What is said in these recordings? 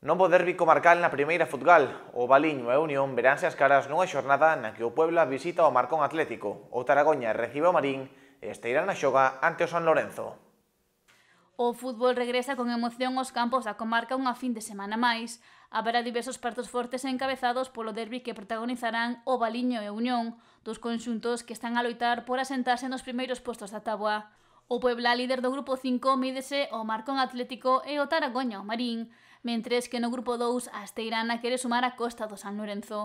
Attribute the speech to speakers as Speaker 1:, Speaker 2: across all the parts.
Speaker 1: Novo derbi comarcal na primeira futgal. O Baliño e Unión veránse as caras nunha xornada na que o Puebla visita o Marcón Atlético, o Taragoña recibe o Marín e esteirán na xoga ante o San Lorenzo. O fútbol regresa con emoción aos campos da comarca unha fin de semana máis. Haberá diversos partos fortes encabezados polo derbi que protagonizarán o Baliño e Unión, dos conxuntos que están a loitar por asentarse nos primeiros postos da tabua. O Puebla, líder do grupo 5, mídese o Marcón Atlético e o Taragoña o Marín, mentres que no grupo 2 a Esteirana quere sumar a costa do San Lorenzo.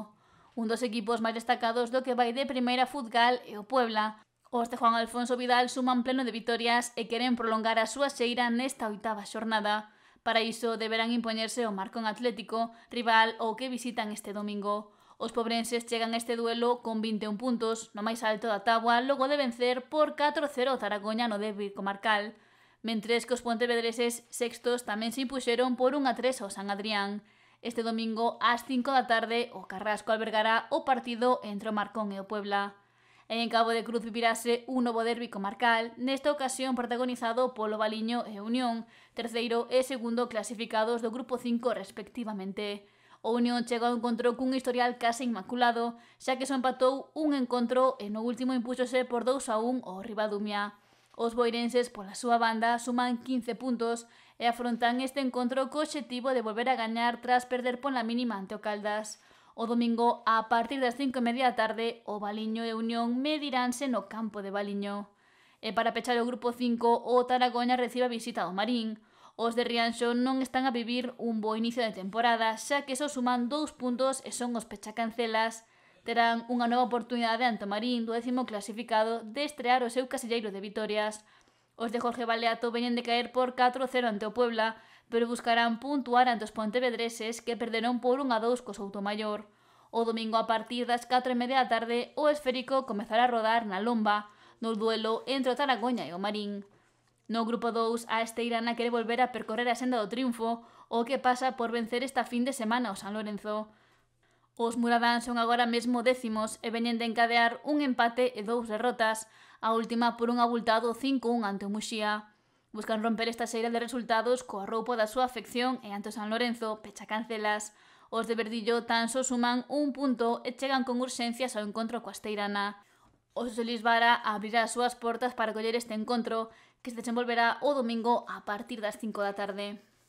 Speaker 1: Un dos equipos máis destacados do que vai de primeira futgal é o Puebla. Os de Juan Alfonso Vidal suman pleno de vitorias e queren prolongar a súa xeira nesta oitava xornada. Para iso deberán impoñerse o Marcón Atlético, rival ou que visitan este domingo. Os pobrenses chegan a este duelo con 21 puntos, no máis alto da táboa, logo de vencer por 4-0 o Zaragoña no débil comarcal mentres que os pontevedreses sextos tamén se impuxeron por un atreso ao San Adrián. Este domingo, ás 5 da tarde, o Carrasco albergará o partido entre o Marcón e o Puebla. E en Cabo de Cruz vivirase un novo derbi comarcal, nesta ocasión protagonizado polo Baliño e Unión, terceiro e segundo clasificados do grupo 5 respectivamente. O Unión chega ao encontro cun historial case inmaculado, xa que só empatou un encontro e no último impúxose por 2 a 1 o Ribadumia. Os boirenses, pola súa banda, suman 15 puntos e afrontan este encontro co obxectivo de volver a gañar tras perder pola mínima ante o Caldas. O domingo, a partir das 5 e media da tarde, o Baliño e Unión mediránse no campo de Baliño. E para pechar o grupo 5, o Taragoña recibe a visita do Marín. Os de Rianxo non están a vivir un bo inicio de temporada, xa que só suman dous puntos e son os pechacancelas, terán unha nova oportunidade ante o Marín, do décimo clasificado, de estrear o seu casilleiro de vitorias. Os de Jorge Baleato veñen de caer por 4-0 ante o Puebla, pero buscarán puntuar ante os pontevedreses que perderon por 1-2 co Soutomayor. O domingo a partir das 4:30 da tarde, o esférico comezará a rodar na Lomba, no duelo entre o Taragoña e o Marín. No grupo 2, a Esteirana quere volver a percorrer a senda do triunfo, o que pasa por vencer esta fin de semana o San Lorenzo. Os muradáns son agora mesmo décimos e veñen de encadear un empate e dous derrotas, a última por un abultado 5-1 ante o Muxía. Buscan romper esta xeira de resultados coa roupa da súa afección e ante o San Lorenzo pecha cancelas. Os de Verdillo tan só suman un punto e chegan con urxencias ao encontro coa Esteirana. O Solís Vara abrirá as súas portas para coller este encontro, que se desenvolverá o domingo a partir das 5 da tarde.